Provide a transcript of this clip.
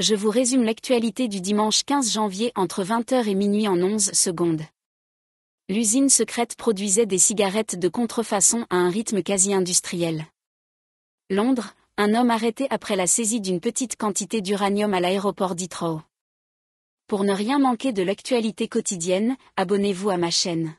je vous résume l'actualité du dimanche 15 janvier entre 20h et minuit en 11 secondes. L'usine secrète produisait des cigarettes de contrefaçon à un rythme quasi industriel. Londres, un homme arrêté après la saisie d'une petite quantité d'uranium à l'aéroport d'Heathrow. Pour ne rien manquer de l'actualité quotidienne, abonnez-vous à ma chaîne.